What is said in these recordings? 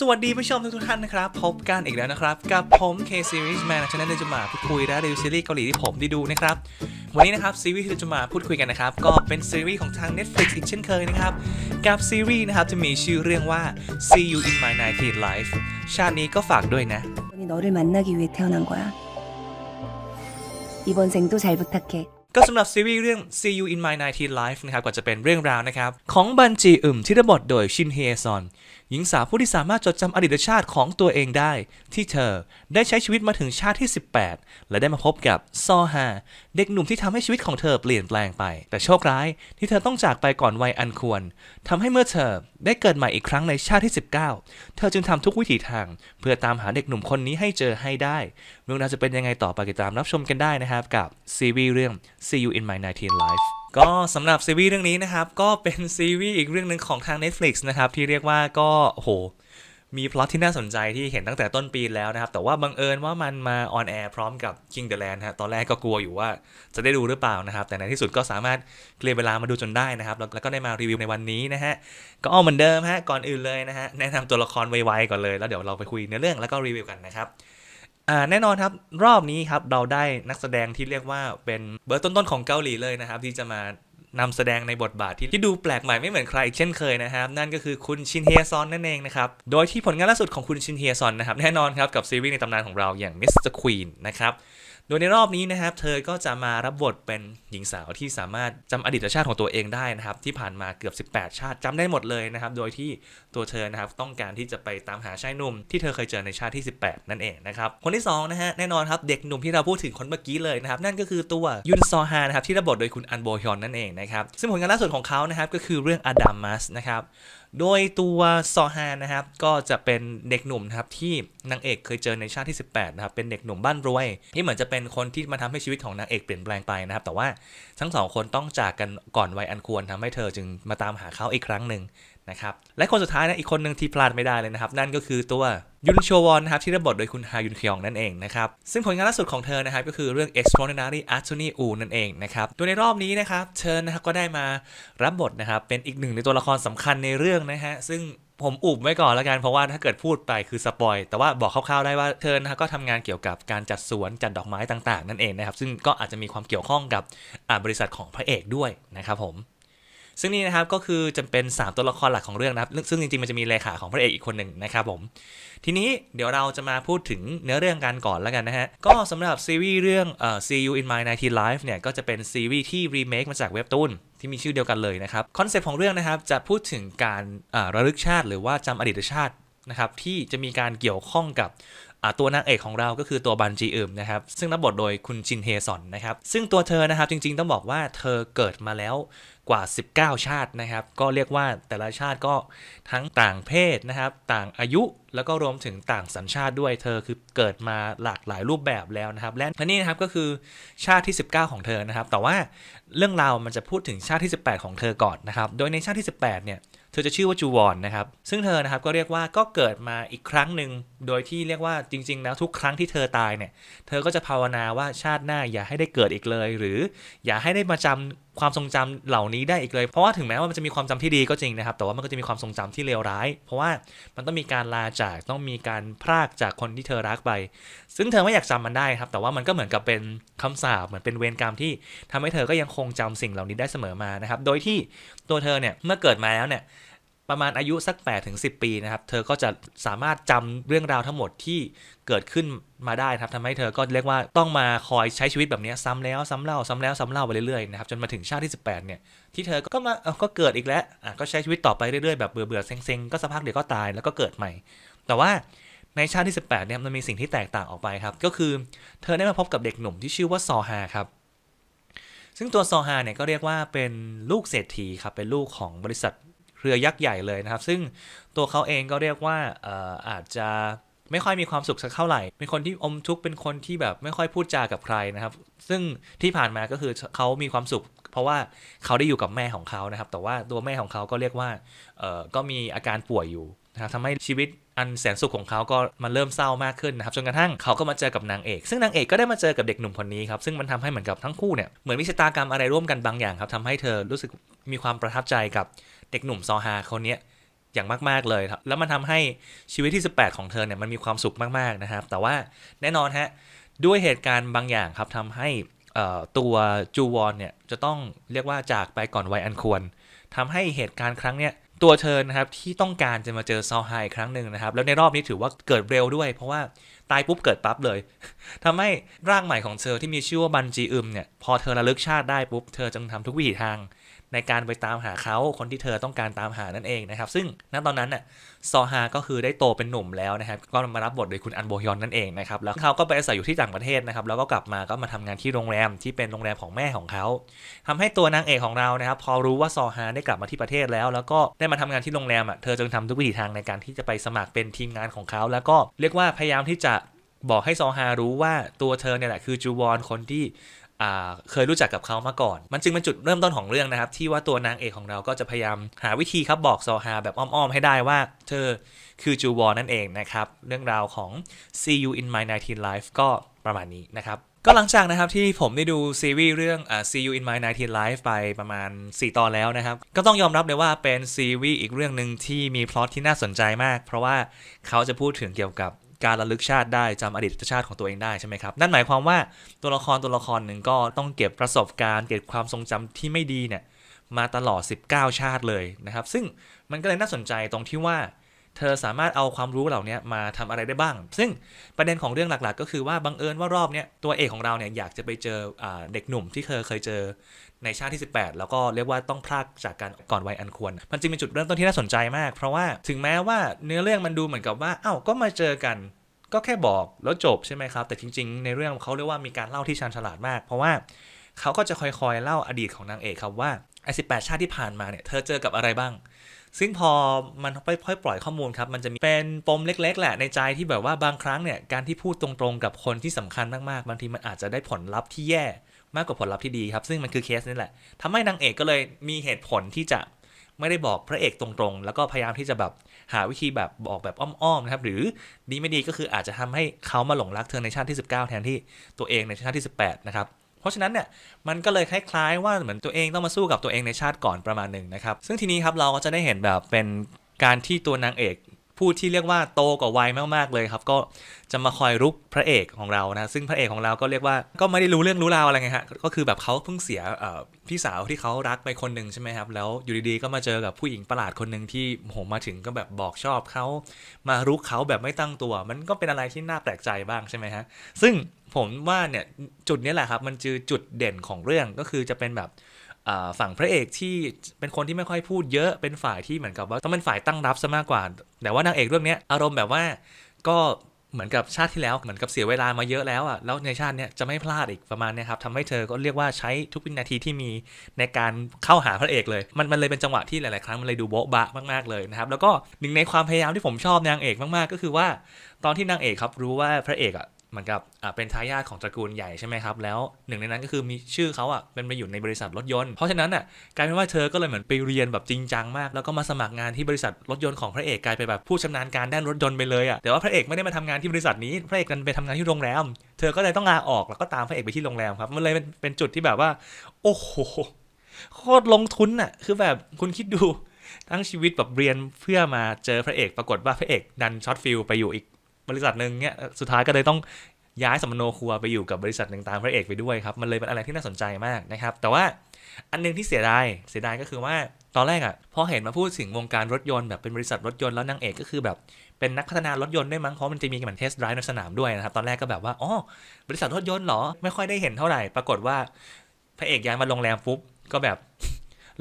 สวัสดีผู้ชมทุกท่านนะครับ พบกันอีกแล้วนะครับ กับผม K Series Man ชาแนเดจะมาพูดคุย และรีวิวซีรีส์เกาหลีที่ผมได้ดูนะครับ วันนี้นะครับซีรีส์ที่จะมาพูดคุยกันนะครับ ก็เป็นซีรีส์ของทาง Netflix อีกเช่นเคยนะครับ กับซีรีส์นะครับจะมีชื่อเรื่องว่า See You in My 19 Life ชาตินี้ก็ฝากด้วยนะก็สำหรับซีรีส์เรื่อง See You in My 19 Life นะครับก็จะเป็นเรื่องราวนะครับของบันจีอึมที่รับบทโดยชินเฮซอนหญิงสาวผู้ที่สามารถจดจำอดีตชาติของตัวเองได้ ที่เธอได้ใช้ชีวิตมาถึงชาติที่ 18 และได้มาพบกับซอฮาเด็กหนุ่มที่ทำให้ชีวิตของเธอเปลี่ยนแปลงไป แต่โชคร้ายที่เธอต้องจากไปก่อนวัยอันควรทำให้เมื่อเธอได้เกิดใหม่อีกครั้งในชาติที่ 19 เธอจึงทำทุกวิถีทางเพื่อตามหาเด็กหนุ่มคนนี้ให้เจอให้ได้เรื่องราวจะเป็นยังไงต่อไปติดตามรับชมกันได้นะครับกับซีรีส์เรื่อง See You in My 19 Life ก็สำหรับซีรีส์เรื่องนี้นะครับ ก็เป็นซีรีส์อีกเรื่องหนึ่งของทาง Netflix นะครับ ที่เรียกว่าก็โห มีพล็อตที่น่าสนใจที่เห็นตั้งแต่ต้นปีแล้วนะครับ แต่ว่าบังเอิญว่ามันมาออนแอร์พร้อมกับ King the Land ฮะตอนแรกก็กลัวอยู่ว่าจะได้ดูหรือเปล่านะครับ แต่ในที่สุดก็สามารถเคลียร์เวลามาดูจนได้นะครับ แล้วก็ได้มารีวิวในวันนี้นะฮะก็เอาเหมือนเดิมฮะก่อนอื่นเลยนะฮะแนะนำตัวละครไวๆก่อนเลย แล้วเดี๋ยวเราไปคุยในเรื่องแล้วก็รีวิวกันนะครับแน่นอนครับรอบนี้ ครับ เราได้นักแสดงที่เรียกว่าเป็นเบอร์ต้นๆของเกาหลีเลยนะครับ ที่จะมานำแสดงในบทบาทที่ดูแปลกใหม่ไม่เหมือนใครเช่นเคยนะครับนั่นก็คือคุณชินเฮซอนนั่นเองนะครับโดยที่ผลงานล่าสุดของคุณชินเฮซอนนะครับแน่นอนครับกับซีรีส์ในตำนานของเราอย่างมิสเตอร์ควีนนะครับโดยในรอบนี้นะครับ เธอก็จะมารับบทเป็นหญิงสาวที่สามารถจำอดีตชาติของตัวเองได้นะครับ ที่ผ่านมาเกือบ 18 ชาติจำได้หมดเลยนะครับโดยที่ตัวเธอนะครับต้องการที่จะไปตามหาชายหนุ่มที่เธอเคยเจอในชาติที่ 18 นั่นเองนะครับคนที่2นะฮะแน่นอนครับเด็กหนุ่มที่เราพูดถึงคนเมื่อกี้เลยนะครับนั่นก็คือตัวยุนซอฮานะครับที่รับบทโดยคุณอันโบฮยอนนั่นเองนะครับซึ่งผลงานล่าสุดของเขานะครับก็คือเรื่องอดัมมัสนะครับโดยตัวซอฮานนะครับก็จะเป็นเด็กหนุ่มนะครับที่นางเอกเคยเจอในชาติที่ 18 นะครับ เป็นเด็กหนุ่มบ้านรวย ที่เหมือนจะเป็นคนที่มาทำให้ชีวิตของนางเอกเปลี่ยนแปลงไปนะครับ แต่ว่าทั้งสองคนต้องจากกันก่อนวัยอันควรทำให้เธอจึงมาตามหาเขาอีกครั้งหนึ่งนะครับและคนสุดท้ายนะอีกคนหนึ่งที่พลาดไม่ได้เลยนะครับ นั่นก็คือตัวยุนโชวอนนะครับที่รับบทโดยคุณฮายุนเคียงนั่นเองนะครับ ซึ่งผลงานล่าสุดของเธอนะครับก็คือเรื่อง Extraordinary Attorney U นั่นเองนะครับตัวในรอบนี้นะครับเธอนะครับก็ได้มารับบทนะครับเป็นอีกหนึ่งในตัวละครสำคัญในเรื่องนะฮะซึ่งผมอุบไว้ก่อนแล้วกัน เพราะว่าถ้าเกิดพูดไปคือสปอยแต่ว่าบอกคร่าวๆได้ว่าเธอนะก็ทำงานเกี่ยวกับการจัดสวนจัดดอกไม้ต่างๆนั่นเองนะครับซึ่งก็อาจจะมีความเกี่ยวข้องกับบริษัทของพระเอกด้วยนะครับ ผมซึ่งนี่นะครับก็คือจะเป็น 3 ตัวละครหลักของเรื่องนะครับ ซึ่งจริงๆมันจะมีเลขาของพระเอกอีกคนหนึ่งนะครับผม ทีนี้เดี๋ยวเราจะมาพูดถึงเนื้อเรื่องกันก่อนแล้วกันนะฮะ ก็สำหรับซีรีส์เรื่องเอ่อ See You in My 19 Life เนี่ยก็จะเป็นซีรีส์ที่รีเมคมาจากเว็บตูนที่มีชื่อเดียวกันเลยนะครับคอนเซ็ปต์ของเรื่องนะครับ จะพูดถึงการระลึกชาติ หรือว่าจำอดีตชาตินะครับที่จะมีการเกี่ยวข้องกับตัวนางเอกของเราก็คือตัวบันจีอึมนะครับซึ่งรับบทโดยคุณจินเฮซอนนะครับซึ่งตัวเธอนะครับจริงๆต้องบอกว่าเธอเกิดมาแล้วกว่า 19 ชาตินะครับก็เรียกว่าแต่ละชาติก็ทั้งต่างเพศนะครับต่างอายุแล้วก็รวมถึงต่างสัญชาติด้วยเธอคือเกิดมาหลากหลายรูปแบบแล้วนะครับ และนี่นะครับก็คือชาติที่ 19 ของเธอนะครับแต่ว่าเรื่องราวมันจะพูดถึงชาติที่ 18 ของเธอก่อนนะครับโดยในชาติที่ 18เนี่ยธอจะชื่อว่าจูวอนนะครับ ซึ่งเธอนะครับก็เรียกว่าก็เกิดมาอีกครั้งหนึ่ง โดยที่เรียกว่าจริงๆแล้วทุกครั้งที่เธอตายเนี่ย เธอก็จะภาวนาว่าชาติหน้าอย่าให้ได้เกิดอีกเลย หรืออย่าให้ได้มาจำความทรงจำเหล่านี้ได้อีกเลย เพราะว่าถึงแม้ว่ามันจะมีความจำที่ดีก็จริงนะครับ แต่ว่ามันก็จะมีความทรงจำที่เลวร้าย เพราะว่ามันต้องมีการลาจาก ต้องมีการพรากจากคนที่เธอรักไป ซึ่งเธอไม่อยากจำมันได้ครับ แต่ว่ามันก็เหมือนกับเป็นคำสาปเหมือนเป็นเวรกรรมที่ทำให้เธอก็ยังคงจำสิ่งเหล่านี้ได้เสมอมา นะครับ โดยที่ตัวเธอเนี่ย เมื่อเกิดมาแล้วเนี่ยประมาณอายุสัก8ปถึงสิปีนะครับ เธอก็จะสามารถจำเรื่องราวทั้งหมดที่เกิดขึ้นมาได้ครับทำให้เธอก็เรียกว่าต้องมาคอยใช้ชีวิตแบบนี้ซ้ำแล้วซ้ำเล่า ซ้ำแล้วซ้าเล่าไปเรื่อยๆนะครับ จนมาถึงชาติที่18เนี่ย ที่เธอก็มา ก็เกิดอีกแล้ว อ่ะ ก็ใช้ชีวิตต่อไปเรื่อยๆแบบเบื่อเบื่อเซ็งๆ ก็สักพักเดี๋ยวก็ตายแล้วก็เกิดใหม่ แต่ว่าในชาติที่18เนี่ย มันมีสิ่งที่แตกต่างออกไปครับ ก็คือเธอได้มาพบกับเด็กหนุ่มที่ชื่อว่าซอฮาครับ ซึ่งตัวซอฮาเนี่ยก็เรียกว่าเป็นลูกเศรษฐีครับเป็นลูกของบริษัทรือยักษ์ใหญ่เลยนะครับซึ่งตัวเขาเองก็เรียกว่าอาจจะไม่ค่อยมีความสุขสักเท่าไหร่เป็นคนที่อมทุกข์เป็นคนที่แบบไม่ค่อยพูดจากับใครนะครับ ซึ่งที่ผ่านมาก็คือเขามีความสุข เพราะว่าเขาได้อยู่กับแม่ของเขานะครับแต่ว่าตัวแม่ของเขาก็เรียกว่าก็มีอาการป่วยอยู่นะครับทำให้ชีวิตอันแสนสุขของเขาก็มันเริ่มเศร้ามากขึ้นนะครับจนกระทั่งเขาก็มาเจอกับนางเอกซึ่งนางเอกก็ได้มาเจอกับเด็กหนุ่มคนนี้ครับซึ่งมันทำให้เหมือนกับทั้งคู่เนี่ยเหมือนมิชะตากรรมอะไรร่วมกันบางอย่างครับทำให้เธอรู้สึกมีความประทับใจกับเด็กหนุ่มซอฮาคนนี้อย่างมากๆเลยครับแล้วมันทำให้ชีวิตที่ 18 ของเธอเนี่ยมันมีความสุขมากๆนะครับแต่ว่าแน่นอนฮะด้วยเหตุการณ์บางอย่างครับทำให้ตัวจูวอนเนี่ยจะต้องเรียกว่าจากไปก่อนวัยอันควร ทำให้เหตุการณ์ครั้งเนี้ยตัวเธอนะครับที่ต้องการจะมาเจอซอฮาอีกครั้งหนึ่งนะครับแล้วในรอบนี้ถือว่าเกิดเร็วด้วย เพราะว่าตายปุ๊บเกิดปั๊บเลย ทำให้ร่างใหม่ของเธอที่มีชื่อว่าบันจีอึมเนี่ยพอเธอระลึกชาติได้ปุ๊บเธอจึงทำทุกวิถีทางในการไปตามหาเขาคนที่เธอต้องการตามหานั่นเองนะครับ ซึ่งณตอนนั้นน่ะซอฮาก็คือได้โตเป็นหนุ่มแล้วนะครับก็มารับบทโดยคุณอันโบยอนนั่นเองนะครับแล้วเขาก็ไปอาศัยอยู่ที่ต่างประเทศนะครับแล้วก็กลับมาก็มาทำงานที่โรงแรมที่เป็นโรงแรมของแม่ของเขาทำให้ตัวนางเอกของเรานะครับ พอรู้ว่าซอฮาได้กลับมาที่ประเทศแล้ว แล้วก็ได้มาทำงานที่โรงแรมอ่ะเธอจึงทำทุกวิถีทางในการที่จะไปสมัครเป็นทีมงานของเขาแล้วก็เรียกว่าพยายามที่จะบอกให้ซอฮารู้ว่าตัวเธอเนี่ยแหละคือจูวอนคนที่เคยรู้จักกับเขามาก่อน มันจึงเป็นจุดเริ่มต้นของเรื่องนะครับที่ว่าตัวนางเอกของเราก็จะพยายามหาวิธีครับ บอกซอฮาแบบอ้อมๆให้ได้ว่าเธอคือจูวอนนั่นเองนะครับเรื่องราวของ See You in My 19 Life ก็ประมาณนี้นะครับ ก็หลังจากนะครับที่ผมได้ดูซีรีส์เรื่อง See You in My 19 Life ไปประมาณ 4ตอนแล้วนะครับ ก็ต้องยอมรับเลยว่าเป็นซีรีส์อีกเรื่องหนึ่งที่มีพล็อตที่น่าสนใจมาก เพราะว่าเขาจะพูดถึงเกี่ยวกับการระลึกชาติได้จำอดีตชาติของตัวเองได้ใช่ไหมครับ นั่นหมายความว่าตัวละครตัวละครหนึ่งก็ต้องเก็บประสบการณ์ เก็บความทรงจำที่ไม่ดีเนี่ยมาตลอด 19 ชาติเลยนะครับ ซึ่งมันก็เลยน่าสนใจตรงที่ว่าเธอสามารถเอาความรู้เหล่านี้มาทำอะไรได้บ้าง ซึ่งประเด็นของเรื่องหลักๆ ก็คือว่าบังเอิญว่ารอบเนี้ยตัวเอกของเราเนี่ยอยากจะไปเจอเด็กหนุ่มที่เธอเคยเจอในชาติที่ 18 แล้วก็เรียกว่าต้องพลากจากการก่อนวัยอันควร มันจึงเป็นจุดเริ่มต้นที่น่าสนใจมาก เพราะว่าถึงแม้ว่าเนื้อเรื่องมันดูเหมือนกับว่าเอ้าก็มาเจอกัน ก็แค่บอกแล้วจบใช่ไหมครับ แต่จริง ๆ ในเรื่องเขาเรียกว่ามีการเล่าที่ชาญฉลาดมาก เพราะว่าเขาก็จะคอยๆเล่าอดีตของนางเอกครับว่าไอ้สิชาติที่ผ่านมาเนี่ยเธอเจอกับอะไรบ้างซึ่งพอมันค่อยๆปล่อย ข้อมูลครับ มันจะ มีเป็นปมเล็กๆแหละในใจที่แบบว่าบางครั้งเนี่ยการที่พูดตรงๆกับคนที่สำคัญมาก ๆ บางที มันอาจจะได้ผลลัพธ์ที่แย่มากกว่าผลลัพธ์ที่ดีครับ ซึ่งมันคือเคสนี่แหละ ทำให้นางเอกก็เลยมีเหตุผลที่จะไม่ได้บอกพระเอกตรงๆ แล้วก็พยายามที่จะแบบหาวิธีแบบบอกแบบอ้อมๆนะครับ หรือดีไม่ดีก็คืออาจจะทำให้เขามาหลงรักเธอในชาติที่19 แทนที่ตัวเองในชาติที่18 นะครับราะฉะนั้นเนี่ยมันก็เลยคล้ายๆว่าเหมือนตัวเองต้องมาสู้กับตัวเองในชาติก่อนประมาณหนึ่งนะครับ ซึ่งทีนี้ครับเราก็จะได้เห็นแบบเป็นการที่ตัวนางเอกผู้ที่เรียกว่าโตกว่าวัยมากๆเลยครับ ก็จะมาคอยรุกพระเอกของเรานะซึ่งพระเอกของเราก็เรียกว่า ก็ไม่ได้รู้เรื่องรู้ราวอะไรไงฮะก็คือแบบเขาเพิ่งเสียพี่สาวที่เขารักไปคนหนึ่งใช่ไหมครับแล้วอยู่ดีๆก็มาเจอกับผู้หญิงประหลาดคนหนึ่งที่ผมมาถึงก็แบบบอกชอบเขามารุกเขาแบบไม่ตั้งตัว มันก็เป็นอะไรที่น่าแปลกใจบ้างใช่ไหมฮะซึ่งผมว่าเนี่ยจุดนี้แหละครับมันคือจุดเด่นของเรื่องก็คือจะเป็นแบบฝั่งพระเอกที่เป็นคนที่ไม่ค่อยพูดเยอะเป็นฝ่ายที่เหมือนกับว่าต้องเป็นฝ่ายตั้งรับซะมากกว่าแต่ว่านางเอกเรื่องนี้อารมณ์แบบว่าก็เหมือนกับชาติที่แล้วเหมือนกับเสียเวลามาเยอะแล้วอ่ะแล้วในชาติเนี้ยจะไม่พลาดอีกประมาณนี้ครับทำให้เธอก็เรียกว่าใช้ทุกวินาทีที่มีในการเข้าหาพระเอกเลย มันมันเลยเป็นจังหวะที่หลาย ๆ ครั้งมันเลยดูโบ๊ะบะมาก ๆ เลยนะครับแล้วก็หนึ่งในความพยายามที่ผมชอบนางเอกมาก ๆ ก็คือว่า ตอนที่นางเอกครับรู้ว่าพระเอกอ่ะเมือนกับเป็นทายาทของตระกูลใหญ่ใช่ไหมครับแล้ว หนึ่งในนั้นก็คือมีชื่อเขาอ่ะเป็นไปอยู่ในบริษัทรถยนต์เพราะฉะนั้นอ่ะกลายเป็นว่าเธอก็เลยเหมือนไปเรียนแบบจริงจังมาก แล้วก็มาสมัครงานที่บริษัทรถยนต์ของพระเอกกลายเป็นแบบผู้ชำนาญการด้านรถยนต์ไปเลยอ่ะแต่ว่าพระเอกไม่ได้มาทำงานที่บริษัทนี้พระเอกนั้นไปทำงานที่โรงแรมเธอก็เลยต้องลาออกแล้วก็ตามพระเอกไปที่โรงแรมครับมันเลยเป็นจุดที่แบบว่าโอ้โหโคตรลงทุนอ่ะคือแบบคุณคิดดูทั้งชีวิตแบบเรียนเพื่อมาเจอพระเอกปรากฏว่าพระเอกดันช็อตฟิลไปอยู่อีกบริษัทหนึ่งเนี้ยสุดท้ายก็เลยต้องย้ายสมโนครัวไปอยู่กับ บริษัทหนึ่งตามพระเอกไปด้วยครับมันเลยเป็นอะไรที่น่าสนใจมากนะครับ แต่ว่าอันนึงที่เสียดายเสียดายก็คือว่าตอนแรกอะ่ะพอเห็นมาพูดถึงวงการรถยนต์แบบเป็นบริษัทรถยนต์แล้วนางเอกก็คือแบบเป็นนักพัฒนารถยนต์ได้มั้งเพราะมันจะมีการเทสต์ไดร์ในสนามด้วยนะครับตอนแรกก็แบบว่าอ๋อบริษัทรถยนต์เหรอ ไม่ค่อยได้เห็นเท่าไหร่ ปรากฏว่าพระเอกย้ายมาโรงแรมปุ๊บก็แบบ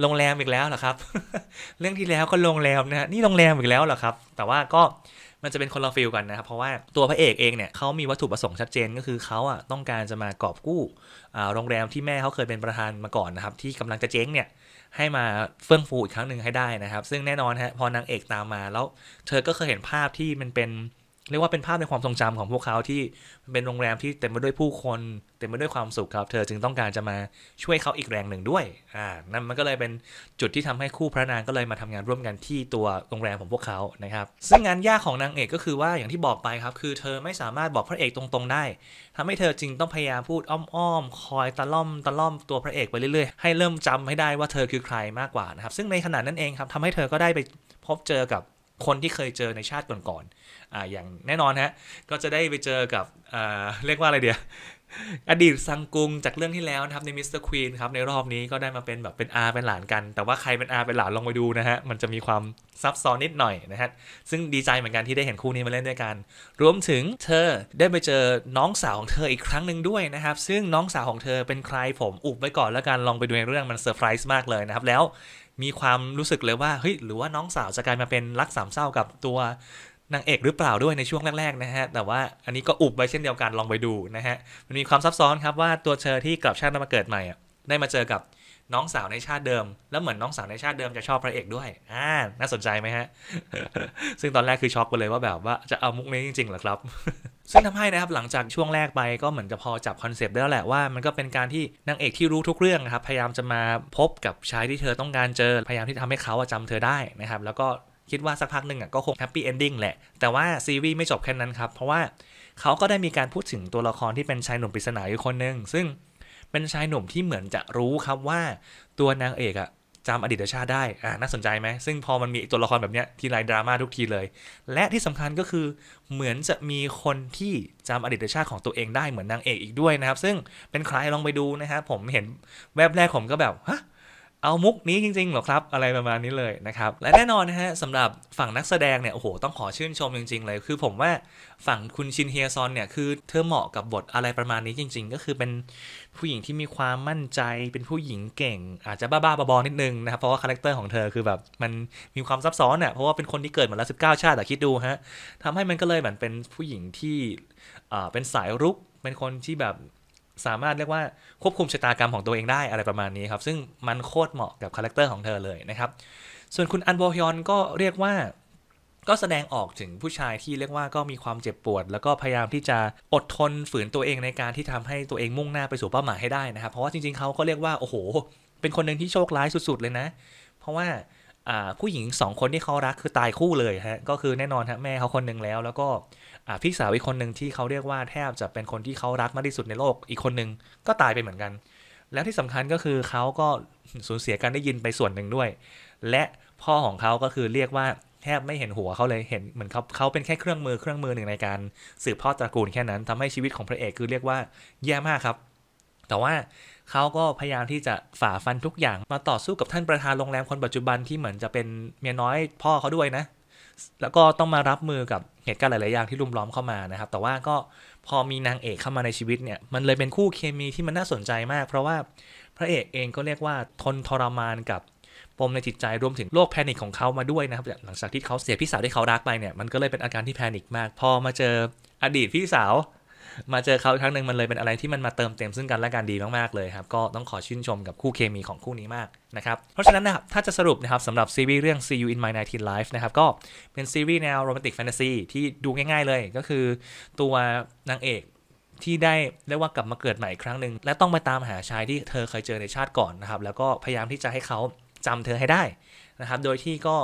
โรงแรมอีกแล้วเหรอครับ เรื่องที่แล้วก็โรงแรมนะนี่โรงแรมอีกแล้วเหรอครับ แต่ว่าก็มันจะเป็นคนละฟิลกันนะครับ เพราะว่าตัวพระเอกเองเนี่ย เขามีวัตถุประสงค์ชัดเจนก็คือเขาอ่ะต้องการจะมากอบกู้โรงแรมที่แม่เขาเคยเป็นประธานมาก่อนนะครับ ที่กำลังจะเจ๊งเนี่ย ให้มาเฟื่องฟูอีกครั้งหนึ่งให้ได้นะครับ ซึ่งแน่นอนฮะพอนางเอกตามมาแล้ว เธอก็เคยเห็นภาพที่มันเป็นเรียกว่าเป็นภาพในความทรงจำของพวกเขาที่เป็นโรงแรมที่เต็มไปด้วยผู้คนเต็มไปด้วยความสุขครับ เธอจึงต้องการจะมาช่วยเขาอีกแรงหนึ่งด้วยอ่านั่นมันก็เลยเป็นจุดที่ทำให้คู่พระนางก็เลยมาทำงานร่วมกันที่ตัวโรงแรมของพวกเขานะครับ ซึ่งงานยากของนางเอกก็คือว่าอย่างที่บอกไปครับคือเธอไม่สามารถบอกพระเอกตรงๆได้ทำให้เธอจึงต้องพยายามพูดอ้อมๆคอยตะล่อมตะล่อมตัวพระเอกไปเรื่อยๆให้เริ่มจำให้ได้ว่าเธอคือใครมากกว่านะครับซึ่งในขณะนั้นเองครับทำให้เธอก็ได้ไปพบเจอกับคนที่เคยเจอในชาติก่อนๆออย่างแน่นอนฮะ ก็จะได้ไปเจอกับเรียกว่าอะไรเดียวอดีตซังกุงจากเรื่องที่แล้วนะครับในมิสเตอร์ควีนครับ ในรอบนี้ก็ได้มาเป็นแบบเป็นอาเป็นหลานกัน แต่ว่าใครเป็นอาเป็นหลานลองไปดูนะฮะ มันจะมีความซับซ้อนนิดหน่อยนะฮะซึ่งดีใจเหมือนกันที่ได้เห็นคู่นี้มาเล่นด้วยกัน รวมถึงเธอได้ไปเจอน้องสาวของเธออีกครั้งหนึ่งด้วยนะครับ ซึ่งน้องสาวของเธอเป็นใครผมอุบไว้ก่อนแล้วกัน ลองไปดูในเรื่องมันเซอร์ไพรส์มากเลยนะครับ แล้วมีความรู้สึกเลยว่าเฮ้ยหรือว่าน้องสาวจะกลายมาเป็นรักสามเศร้ากับตัวนางเอกหรือเปล่าด้วยในช่วงแรกๆนะฮะ แต่ว่าอันนี้ก็อุบไว้เช่นเดียวกันลองไปดูนะฮะ มันมีความซับซ้อนครับว่าตัวเชอที่กลับชาติมาเกิดใหม่ได้มาเจอกับน้องสาวในชาติเดิม แล้วเหมือนน้องสาวในชาติเดิมจะชอบพระเอกด้วยอ่าน่าสนใจไหมฮะซึ่งตอนแรกคือช็อกไปเลยว่าแบบว่าจะเอามุกนี้จริงๆหรอครับ ซึ่งทำให้นะครับ หลังจากช่วงแรกไปก็เหมือนจะพอจับคอนเซปต์ได้แล้วแหละว่า มันก็เป็นการที่นางเอกที่รู้ทุกเรื่องนะครับพยายามจะมาพบกับชายที่เธอต้องการเจอพยายามที่ทำให้เขาจำเธอได้นะครับแล้วก็คิดว่าสักพักหนึ่งอ่ะก็คงแฮปปี้เอนดิ้งแหละแต่ว่าซีรีส์ไม่จบแค่นั้นครับเพราะว่าเขาก็ได้มีการพูดถึงตัวละครที่เป็นชายหนุ่มปริศนาอยู่คนหนึ่งซึ่งเป็นชายหนุ่มที่เหมือนจะรู้ครับว่าตัวนางเอกอะจำอดีตชาติได้อ่าน่าสนใจไหมซึ่งพอมันมีตัวละครแบบเนี้ยทีไรดราม่าทุกทีเลย และที่สำคัญก็คือเหมือนจะมีคนที่จำอดีตชาติของตัวเองได้เหมือนนางเอกอีกด้วยนะครับ ซึ่งเป็นใครลองไปดูนะครับ ผมเห็นแวบแรกผมก็แบบฮะเอามุกนี้จริงๆหรอครับอะไรประมาณนี้เลยนะครับและแน่นอนนะฮะสำหรับฝั่งนักแสดงเนี่ยโอ้โหต้องขอชื่นชมจริง ๆ เลย คือผมว่าฝั่งคุณชินเฮียซอนเนี่ยคือเธอเหมาะกับบทอะไรประมาณนี้จริง ๆ ก็คือเป็นผู้หญิงที่มีความมั่นใจเป็นผู้หญิงเก่งอาจจะบ้าๆบอๆนิดนึงนะครับเพราะว่าคาแรคเตอร์ของเธอคือแบบมันมีความซับซ้อนเนี่ยเพราะว่าเป็นคนที่เกิดมาแล้วสิบเก้าชาติแต่คิดดูฮะทำให้มันก็เลยเหมือนเป็นผู้หญิงที่เป็นสายรุกเป็นคนที่แบบสามารถเรียกว่าควบคุมชะตากรรมของตัวเองได้อะไรประมาณนี้ครับ ซึ่งมันโคตรเหมาะกับคาแรคเตอร์ของเธอเลยนะครับ ส่วนคุณอันโบฮยอนก็เรียกว่าก็แสดงออกถึงผู้ชายที่เรียกว่าก็มีความเจ็บปวด แล้วก็พยายามที่จะอดทนฝืนตัวเองในการที่ทำให้ตัวเองมุ่งหน้าไปสู่เป้าหมายให้ได้นะครับ เพราะว่าจริงๆเขาก็เรียกว่าโอ้โห เป็นคนหนึ่งที่โชคร้ายสุดๆเลยนะ เพราะว่าผู้หญิง2คนที่เขารักคือตายคู่เลยฮะก็คือแน่นอนฮะแม่เขาคนหนึ่งแล้ว แล้วก็พี่สาวอีกคนหนึ่งที่เขาเรียกว่า แทบจะเป็นคนที่เขารักมากที่สุดในโลก อีกคนหนึ่งก็ตายไปเหมือนกัน แล้วที่สำคัญก็คือเขาก็สูญเสียการได้ยินไปส่วนหนึ่งด้วย และพ่อของเขาก็คือเรียกว่า แทบไม่เห็นหัวเขาเลยเห็น เหมือนเขาเขาเป็นแค่เครื่องมือเครื่องมือหนึ่งในการ สืบทอดตระกูลแค่นั้นทำให้ชีวิตของพระเอกคือเรียกว่า แย่มากครับ แต่ว่าเขาก็พยายามที่จะฝ่าฟันทุกอย่างมาต่อสู้กับท่านประธานโรงแรมคนปัจจุบันที่เหมือนจะเป็นเมียน้อยพ่อเขาด้วยนะ แล้วก็ต้องมารับมือกับเหตุการณ์หลายๆอย่างที่รุมล้อมเข้ามานะครับ แต่ว่าก็พอมีนางเอกเข้ามาในชีวิตเนี่ย มันเลยเป็นคู่เคมีที่มันน่าสนใจมาก เพราะว่าพระเอกเองก็เรียกว่า ทนทรมานกับปมในจิตใจ รวมถึงโรคแพนิคของเขามาด้วยนะครับ หลังจากที่เขาเสียพี่สาวที่เขารักไปเนี่ย มันก็เลยเป็นอาการที่แพนิคมาก พอมาเจอ อดีตพี่สาวมาเจอเขาครั้งหนึ่งมันเลยเป็นอะไรที่มันมาเติมเต็มซึ่งกันและกันดีมากๆเลยครับ ก็ต้องขอชื่นชมกับคู่เคมีของคู่นี้มากนะครับ เพราะฉะนั้นนะครับถ้าจะสรุปนะครับสำหรับซีรีส์เรื่อง See You in My 19 Life นะครับ ก็เป็นซีรีส์แนวโรแมนติกแฟนตาซีที่ดูง่ายๆเลย ก็คือตัวนางเอกที่ได้เรียกว่ากลับมาเกิดใหม่อีกครั้งหนึ่งและต้องไปตามหาชายที่เธอเคยเจอในชาติก่อนนะครับแล้วก็พยายามที่จะให้เขาจำเธอให้ได้นะครับโดยที่ก็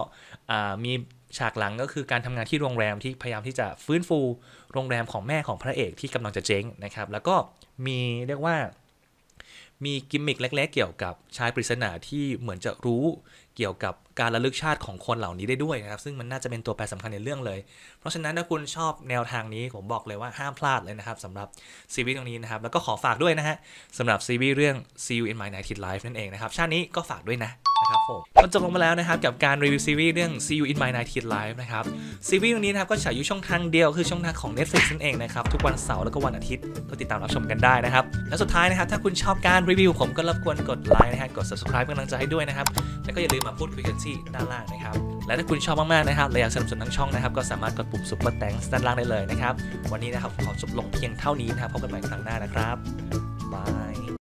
มีฉากหลังก็คือการทำงานที่โรงแรมที่พยายามที่จะฟื้นฟู โรงแรมของแม่ของพระเอกที่กำลังจะเจ๊งนะครับ แล้วก็มีเรียกว่า มีกิมมิคเล็ก ๆเกี่ยวกับชายปริศนาที่เหมือนจะรู้เกี่ยวกับการระลึกชาติของคนเหล่านี้ได้ด้วยนะครับ ซึ่งมันน่าจะเป็นตัวแปรสำคัญในเรื่องเลย เพราะฉะนั้นถ้าคุณชอบแนวทางนี้ ผมบอกเลยว่าห้ามพลาดเลยนะครับสำหรับซีรีส์ตรงนี้นะครับแล้วก็ขอฝากด้วยนะฮะสำหรับซีรีส์เรื่อง See You in My n i g h t Life นั่นเองนะครับชาตินี้ก็ฝากด้วยนะนะครับผมก็จบลงมาแล้วนะครับกับการรีวิวซีรีส์เรื่อง See You in My n i g h t Life นะครับซีรีส์ตรงนี้นะครับก็ฉายอยู่ช่องทางเดียวคือช่องทางของ Netflix นั่นเองนะครับทุกวันเสาร์แล้วก็วันอาทิตย์ก็ติดตามรับชมกันได้นะครับและสุดท้ายนะครับถ้าคุณชอบการรีวิวผมก็รบกวนกดไลค์นะฮะกด subscribe กำลังใจให้ด้วยนะครับแล้วก็อย่าลืมมาพูดคุยกันที่ด้านล่างนะครับ และถ้าคุณชอบมากๆนะครับและอยากสนับสนุนทั้งช่องนะครับ ก็สามารถกดปุ่มซุปเปอร์แตงด้านล่างได้เลยนะครับ วันนี้นะครับขอจบลงเพียงเท่านี้นะครับ พบกันใหม่ครั้งหน้านะครับ บาย